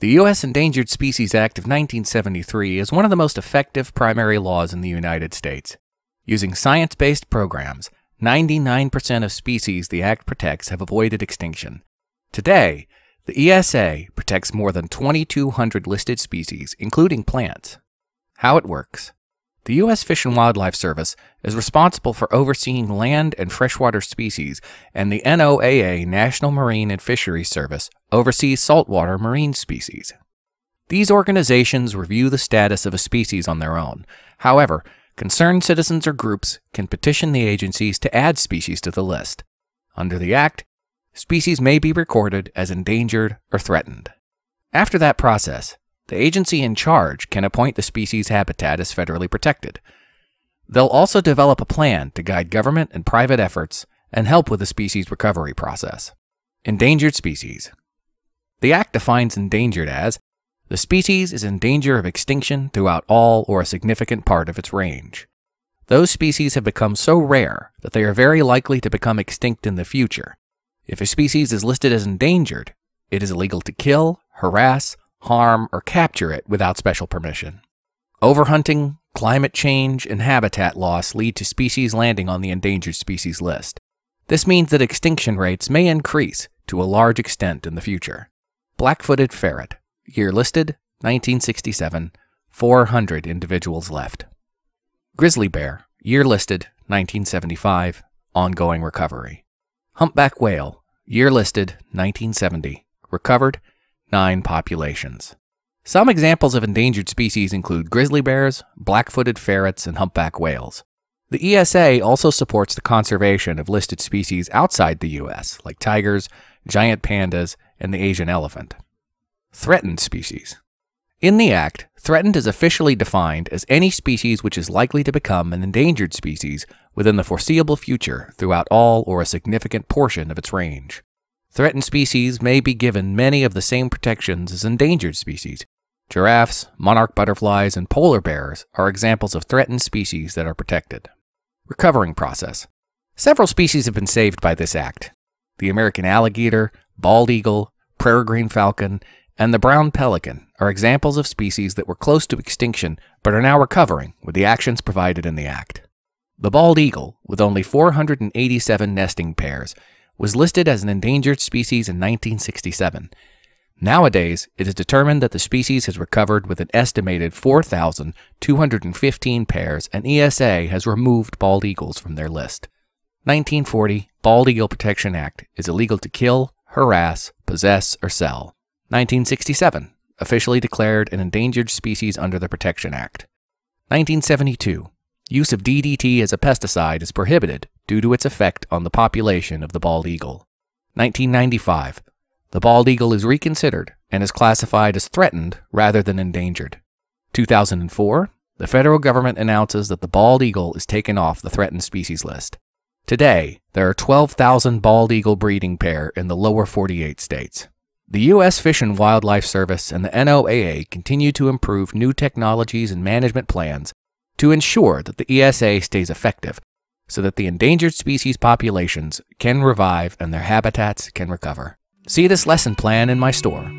The U.S. Endangered Species Act of 1973 is one of the most effective primary laws in the United States. Using science based programs, 99% of species the Act protects have avoided extinction. Today, the ESA protects more than 2,200 listed species, including plants. How it works the U.S. Fish and Wildlife Service is responsible for overseeing land and freshwater species, and the NOAA, National Marine and Fisheries Service, oversees saltwater marine species. These organizations review the status of a species on their own. However, concerned citizens or groups can petition the agencies to add species to the list. Under the Act, species may be recorded as endangered or threatened. After that process, the agency in charge can appoint the species habitat as federally protected. They'll also develop a plan to guide government and private efforts and help with the species recovery process. Endangered species. The Act defines endangered as the species is in danger of extinction throughout all or a significant part of its range. Those species have become so rare that they are very likely to become extinct in the future. If a species is listed as endangered, it is illegal to kill, harass, harm, or capture it without special permission. Overhunting, climate change, and habitat loss lead to species landing on the endangered species list. This means that extinction rates may increase to a large extent in the future. Black-footed ferret, year listed 1967, 400 individuals left. Grizzly bear, year listed 1975, ongoing recovery. Humpback whale, year listed 1970, recovered nine populations. Some examples of endangered species include grizzly bears, black footed ferrets, and humpback whales. The ESA also supports the conservation of listed species outside the U.S., like tigers, giant pandas, and the Asian elephant. Threatened species. In the Act, threatened is officially defined as any species which is likely to become an endangered species within the foreseeable future throughout all or a significant portion of its range. Threatened species may be given many of the same protections as endangered species. Giraffes, monarch butterflies, and polar bears are examples of threatened species that are protected. Recovering process. Several species have been saved by this act. The American alligator, bald eagle, prairie green falcon, and the brown pelican are examples of species that were close to extinction but are now recovering with the actions provided in the Act. The bald eagle, with only 487 nesting pairs, was listed as an endangered species in 1967. Nowadays, it is determined that the species has recovered with an estimated 4,215 pairs, and ESA has removed bald eagles from their list. 1940 Bald Eagle Protection Act is illegal to kill, harass, possess, or sell. 1967 Officially declared an endangered species under the Protection Act. 1972 Use of DDT as a pesticide is prohibited due to its effect on the population of the bald eagle. 1995. The bald eagle is reconsidered and is classified as threatened rather than endangered. 2004. The federal government announces that the bald eagle is taken off the threatened species list. Today, there are 12,000 bald eagle breeding pair in the lower 48 states. The U.S. Fish and Wildlife Service and the NOAA continue to improve new technologies and management plans to ensure that the ESA stays effective so that the endangered species populations can revive and their habitats can recover. See this lesson plan in my store.